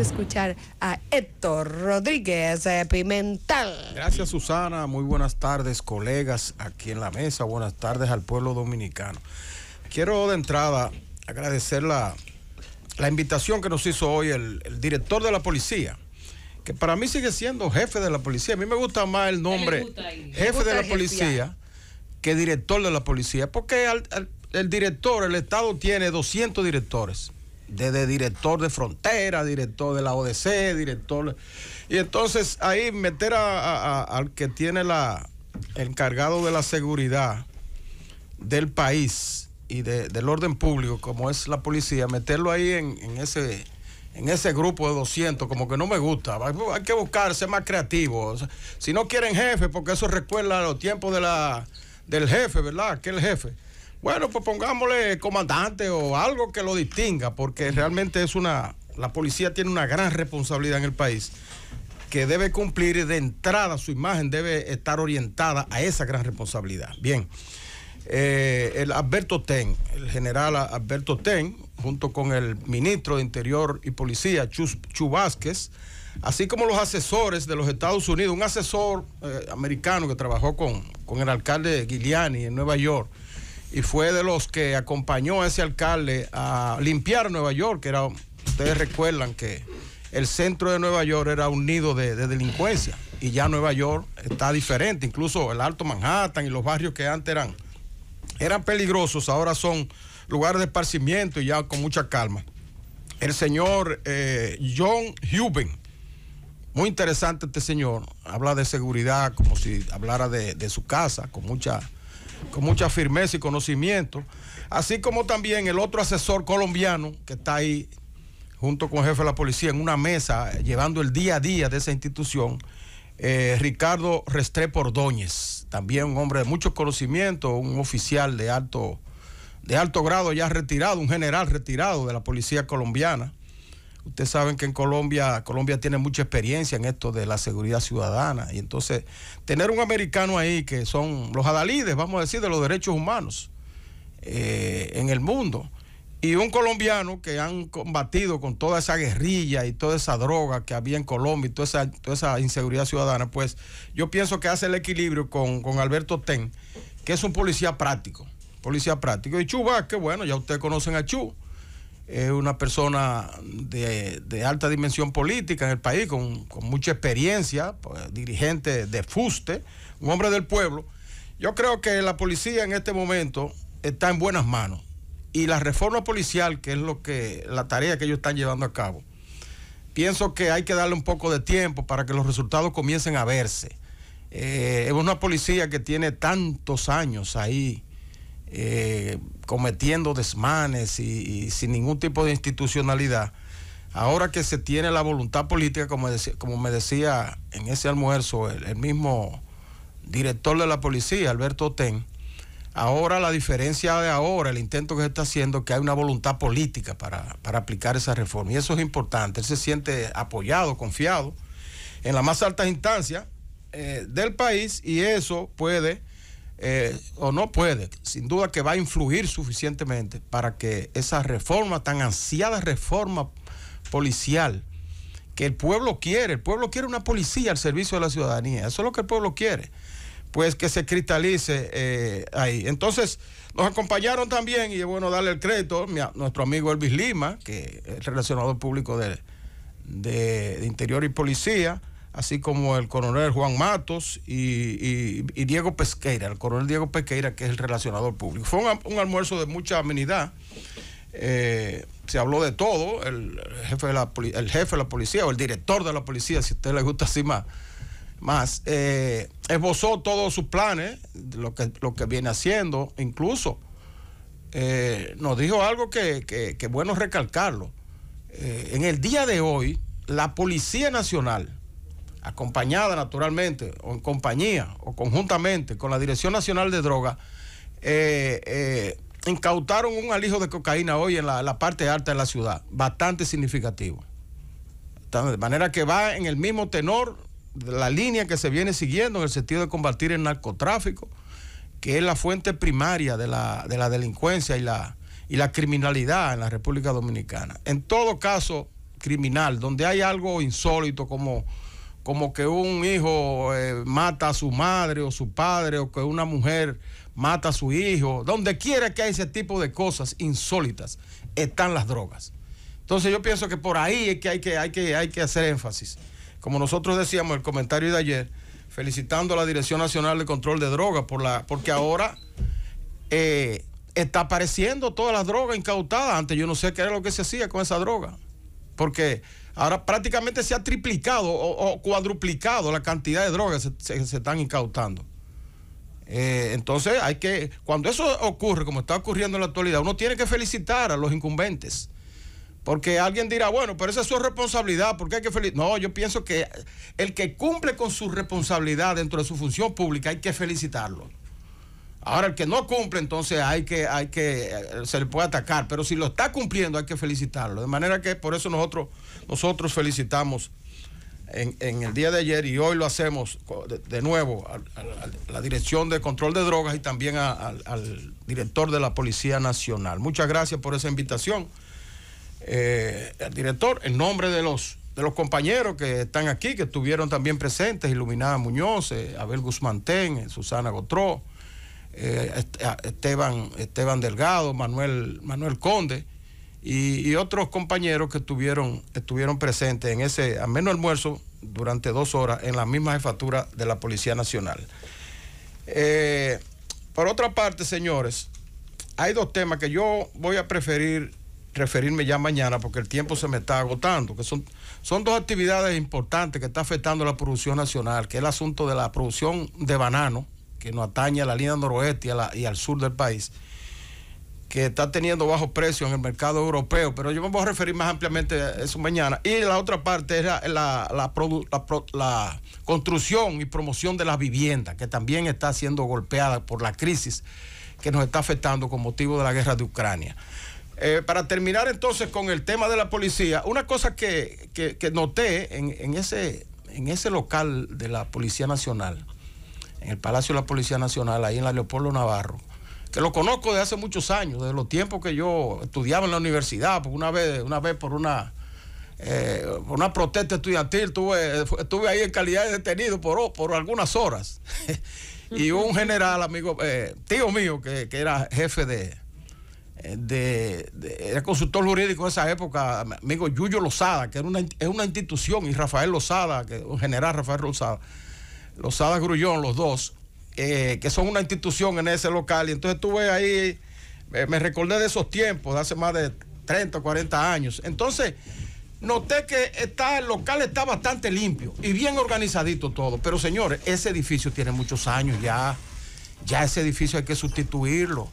escuchar a Héctor Rodríguez Pimental. Gracias Susana, muy buenas tardes colegas aquí en la mesa, buenas tardes al pueblo dominicano. Quiero de entrada agradecer la, la invitación que nos hizo hoy el, director de la policía, que para mí sigue siendo jefe de la policía. A mí me gusta más el nombre jefe de la policía que director de la policía, porque el director, el Estado tiene 200 directores desde director de frontera, director de la ODC, director... Y entonces ahí meter al que tiene la, encargado de la seguridad del país y del orden público, como es la policía, meterlo ahí en, ese en ese grupo de 200, como que no me gusta. Hay que buscarse más creativos. Si no quieren jefe, porque eso recuerda los tiempos de la, del jefe, ¿verdad? Aquel jefe. Bueno, pues pongámosle comandante o algo que lo distinga, porque realmente es una, la policía tiene una gran responsabilidad en el país que debe cumplir de entrada su imagen debe estar orientada a esa gran responsabilidad. Bien, eh, el Alberto Ten, el general Alberto Ten, junto con el ministro de Interior y Policía, Chubásquez... Chu Vázquez, así como los asesores de los Estados Unidos, un asesor eh, americano que trabajó con, el alcalde Giuliani en Nueva York, y fue de los que acompañó a ese alcalde a limpiar Nueva York, que era, ustedes recuerdan que el centro de Nueva York era un nido de, delincuencia y ya Nueva York está diferente, incluso el Alto Manhattan y los barrios que antes eran, eran peligrosos, ahora son lugares de esparcimiento y ya con mucha calma. El señor eh, John Huben, muy interesante este señor, habla de seguridad como si hablara de, de su casa, con mucha con mucha firmeza y conocimiento, así como también el otro asesor colombiano que está ahí junto con el jefe de la policía en una mesa llevando el día a día de esa institución, eh, Ricardo Restrepo Ordóñez, también un hombre de mucho conocimiento, un oficial de alto, de alto grado ya retirado, un general retirado de la policía colombiana. Ustedes saben que en Colombia, Colombia tiene mucha experiencia en esto de la seguridad ciudadana. Y entonces, tener un americano ahí que son los adalides, vamos a decir, de los derechos humanos eh, en el mundo. Y un colombiano que han combatido con toda esa guerrilla y toda esa droga que había en Colombia y toda esa, toda esa inseguridad ciudadana, pues yo pienso que hace el equilibrio con, Alberto Ten, que es un policía práctico. Policía práctico. Y Chubas, que bueno, ya ustedes conocen a Chu es una persona de, alta dimensión política en el país, con, mucha experiencia, pues, dirigente de fuste, un hombre del pueblo. Yo creo que la policía en este momento está en buenas manos. Y la reforma policial, que es lo que, la tarea que ellos están llevando a cabo, pienso que hay que darle un poco de tiempo para que los resultados comiencen a verse. Eh, es una policía que tiene tantos años ahí eh, cometiendo desmanes y, sin ningún tipo de institucionalidad, ahora que se tiene la voluntad política, como, me decía en ese almuerzo el, mismo director de la policía, Alberto Oten, ahora la diferencia de ahora, el intento que se está haciendo, que hay una voluntad política para, aplicar esa reforma. Y eso es importante. Él se siente apoyado, confiado en las más altas instancias eh, del país y eso puede eh, o no puede, sin duda que va a influir suficientemente para que esa reforma, tan ansiada reforma policial, que el pueblo quiere, el pueblo quiere una policía al servicio de la ciudadanía, eso es lo que el pueblo quiere, pues que se cristalice eh, ahí. Entonces, nos acompañaron también, y es bueno darle el crédito, a nuestro amigo Elvis Lima, que es relacionador público de Interior y Policía, así como el coronel Juan Matos y, Diego Pesqueira, el coronel Diego Pesqueira, que es el relacionador público. Fue un, almuerzo de mucha amenidad. Eh, se habló de todo, el, jefe de la, el jefe de la policía o el director de la policía, si a usted le gusta así más, más eh, esbozó todos sus planes, lo que, lo que viene haciendo, incluso eh, nos dijo algo que, que, bueno recalcarlo. en el día de hoy, la Policía Nacional, acompañada naturalmente, o en compañía, o conjuntamente con la Dirección Nacional de Drogas, eh, eh, incautaron un alijo de cocaína hoy en la, parte alta de la ciudad, bastante significativo. De manera que va en el mismo tenor de la línea que se viene siguiendo en el sentido de combatir el narcotráfico, que es la fuente primaria de la, delincuencia y la, y la criminalidad en la República Dominicana. En todo caso criminal, donde hay algo insólito como como que un hijo eh, mata a su madre o su padre o que una mujer mata a su hijo. Donde quiera que haya ese tipo de cosas insólitas, están las drogas. Entonces yo pienso que por ahí es que hay que, hay que, hay que hacer énfasis. Como nosotros decíamos en el comentario de ayer, felicitando a la Dirección Nacional de Control de Drogas por la, porque ahora eh, está apareciendo todas las drogas incautadas. Antes yo no sé qué era lo que se hacía con esa droga porque ahora prácticamente se ha triplicado o, cuadruplicado la cantidad de drogas que se, están incautando. Eh, entonces hay que, cuando eso ocurre, como está ocurriendo en la actualidad, uno tiene que felicitar a los incumbentes. Porque alguien dirá, bueno, pero esa es su responsabilidad, porque hay que felicitar. No, yo pienso que el que cumple con su responsabilidad dentro de su función pública hay que felicitarlo. Ahora, el que no cumple, entonces hay que, hay que, eh, se le puede atacar, pero si lo está cumpliendo hay que felicitarlo. De manera que por eso nosotros, nosotros felicitamos en, en el día de ayer y hoy lo hacemos de, nuevo a, la Dirección de Control de Drogas y también al director de la Policía Nacional. Muchas gracias por esa invitación. Eh, el director, en nombre de los, de los compañeros que están aquí, que estuvieron también presentes, Iluminada Muñoz, eh, Abel Guzmán Susana Gotró. Eh, Esteban, Esteban Delgado, Manuel, Manuel Conde y, otros compañeros que estuvieron, estuvieron presentes en ese ameno almuerzo durante dos horas en la misma jefatura de la Policía Nacional. Eh, por otra parte, señores, hay dos temas que yo voy a preferir referirme ya mañana porque el tiempo se me está agotando, que son, son dos actividades importantes que está afectando la producción nacional, que es el asunto de la producción de banano, que nos atañe a la línea noroeste y, al sur del país, que está teniendo bajos precios en el mercado europeo, pero yo me voy a referir más ampliamente a eso mañana. Y la otra parte es la, construcción y promoción de las viviendas, que también está siendo golpeada por la crisis que nos está afectando con motivo de la guerra de Ucrania. Eh, para terminar entonces con el tema de la policía, una cosa que, que, noté ese, en ese local de la Policía Nacional, en el Palacio de la Policía Nacional, ahí en la Leopoldo Navarro, que lo conozco de hace muchos años, desde los tiempos que yo estudiaba en la universidad, porque una vez, una vez por una, eh, una protesta estudiantil estuve ahí en calidad de detenido por, por algunas horas. y un general, amigo, eh, tío mío, que, era jefe eh, de, de, era consultor jurídico en esa época, amigo Yuyo Lozada, que era una, es una institución, y Rafael Lozada, que, un general Rafael Lozada los Sadas Grullón, los dos, eh, que son una institución en ese local. Y entonces estuve ahí, me recordé de esos tiempos, de hace más de 30 o 40 años. Entonces, noté que está, el local está bastante limpio y bien organizadito todo. Pero señores, ese edificio tiene muchos años ya. Ya ese edificio hay que sustituirlo.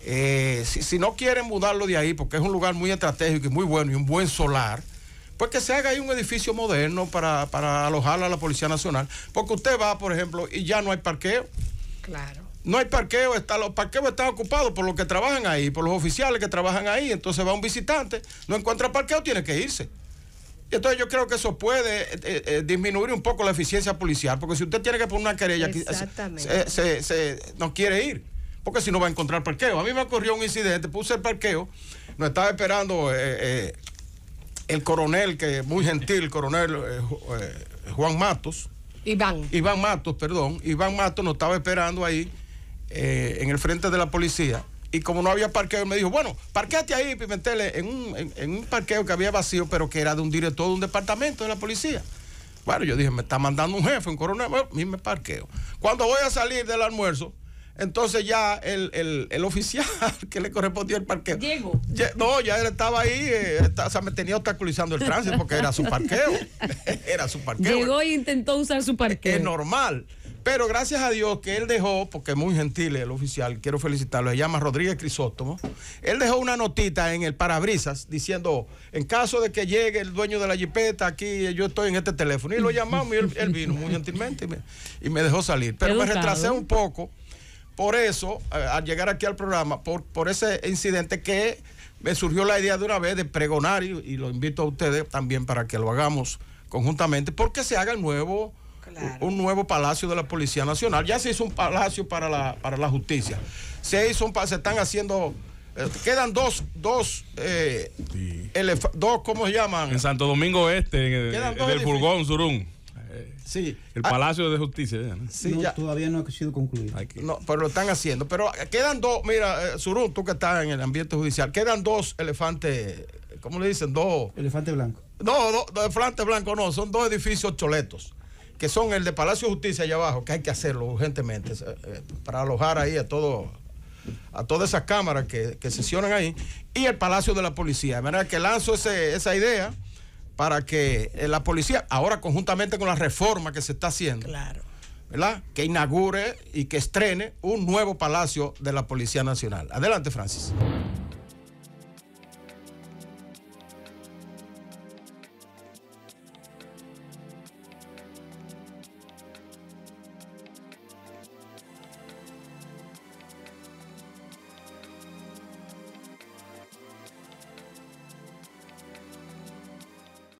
Eh, si, si no quieren mudarlo de ahí, porque es un lugar muy estratégico y muy bueno y un buen solar, pues que se haga ahí un edificio moderno para, para alojar a la Policía Nacional. Porque usted va, por ejemplo, y ya no hay parqueo. Claro. No hay parqueo, está, los parqueos están ocupados por los que trabajan ahí, por los oficiales que trabajan ahí. Entonces va un visitante, no encuentra parqueo, tiene que irse. Entonces yo creo que eso puede eh, eh, eh, disminuir un poco la eficiencia policial, porque si usted tiene que poner una querella, se, se, no quiere ir, porque si no va a encontrar parqueo. A mí me ocurrió un incidente, puse el parqueo, no estaba esperando el coronel, que muy gentil, El coronel eh, eh, Juan Matos. Iván. Iván Matos, perdón. Iván Matos nos estaba esperando ahí eh, en el frente de la policía. Y como no había parqueo, me dijo, bueno, parqueate ahí, Pimentel, en un, en, un parqueo que había vacío, pero que era de un director de un departamento de la policía. Bueno, yo dije, me está mandando un jefe, un coronel, bueno, mí me parqueo. Cuando voy a salir del almuerzo, entonces ya el, oficial que le correspondió el parqueo. Llegó. no, ya él estaba ahí, eh, o sea, me tenía obstaculizando el tránsito porque era su parqueo. era su parqueo. Llegó y e intentó usar su parqueo. Es, normal. Pero gracias a Dios que él dejó, porque es muy gentil el oficial, quiero felicitarlo, se llama Rodríguez Crisóstomo. Él dejó una notita en el parabrisas diciendo: en caso de que llegue el dueño de la jipeta, aquí yo estoy en este teléfono. Y lo llamamos y él, vino muy gentilmente y me, dejó salir. Pero me retrasé un poco por eso, al llegar aquí al programa, por, ese incidente que me surgió la idea de una vez de pregonar, y, lo invito a ustedes también para que lo hagamos conjuntamente, porque se haga el nuevo, un nuevo palacio de la Policía Nacional. Ya se hizo un palacio para la, para la justicia. Se hizo un se están haciendo. Eh, quedan dos, dos, eh, dos, ¿cómo se llaman? En Santo Domingo Este, en, el, Burgón, Surún. Sí. El ah. Palacio de Justicia. Sí, Todavía no ha sido concluido. No, pero lo están haciendo. Pero eh, quedan dos, mira, eh, Suru, tú que estás en el ambiente judicial, quedan dos elefantes, ¿cómo le dicen? Dos. Elefante blanco. No, dos elefantes blancos no, son dos edificios choletos que son el de Palacio de Justicia allá abajo, que hay que hacerlo urgentemente eh, para alojar ahí a todo a todas esas cámaras que, que sesionan ahí, y el Palacio de la Policía. De manera que lanzo esa idea para que eh, la policía, ahora conjuntamente con la reforma que se está haciendo, ¿verdad? que inaugure y que estrene un nuevo palacio de la Policía Nacional. Adelante, Francis.